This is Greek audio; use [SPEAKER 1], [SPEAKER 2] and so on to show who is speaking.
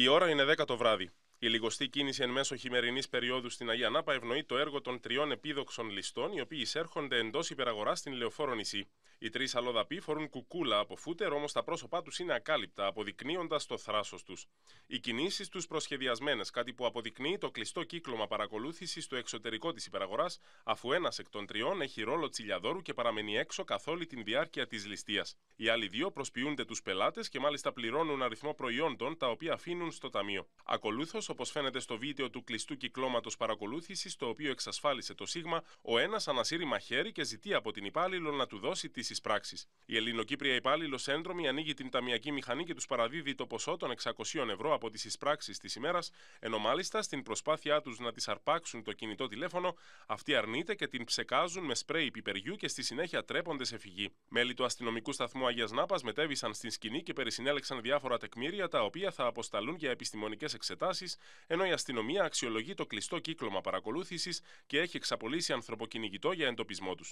[SPEAKER 1] Η ώρα είναι 10 το βράδυ. Η λιγοστή κίνηση εν μέσω χειμερινής περίοδου στην Αγία Νάπα ευνοεί το έργο των τριών επίδοξων ληστών, οι οποίοι εισέρχονται εντός υπεραγορά στην Λεωφόρο νησί. Οι τρεις αλλοδαποί φορούν κουκούλα από φούτερ, όμως τα πρόσωπά τους είναι ακάλυπτα, αποδεικνύοντας το θράσος τους. Οι κινήσεις τους προσχεδιασμένες, κάτι που αποδεικνύει το κλειστό κύκλωμα παρακολούθησης στο εξωτερικό της υπεραγοράς, αφού ένας εκ των τριών έχει ρόλο τσιλιαδόρου και παραμένει έξω καθ' όλη την διάρκεια της ληστείας. Οι άλλοι δύο προσποιούνται τους πελάτες και μάλιστα πληρώνουν αριθμό προϊόντων τα οποία αφήνουν στο ταμείο. Ακολούθως όπως φαίνεται στο βίντεο του κλειστού κυκλώματος παρακολούθησης, το οποίο εξασφάλισε το Σίγμα, ο ένας ανασύρει μαχαίρι και ζητεί από την υπάλληλο να του δώσει τι εισπράξει. Η ελληνοκύπρια υπάλληλος έντρομη ανοίγει την ταμιακή μηχανή και τους παραδίδει το ποσό των 600 ευρώ από τις εισπράξεις της ημέρας, ενώ μάλιστα στην προσπάθειά τους να τη αρπάξουν το κινητό τηλέφωνο, αυτή αρνείται και την ψεκάζουν με σπρέι πιπεριού και στη συνέχεια τρέπονται σε φυγή. Μέλη του αστυνομικού σταθμού Αγίας Νάπας μετέβησαν στην σκηνή και περισυνέλεξαν διάφορα τεκμήρια τα οποία θα αποσταλούν για επιστημονικές εξετάσεις ενώ η αστυνομία αξιολογεί το κλειστό κύκλωμα παρακολούθησης και έχει εξαπολύσει ανθρωποκυνηγητό για εντοπισμό τους.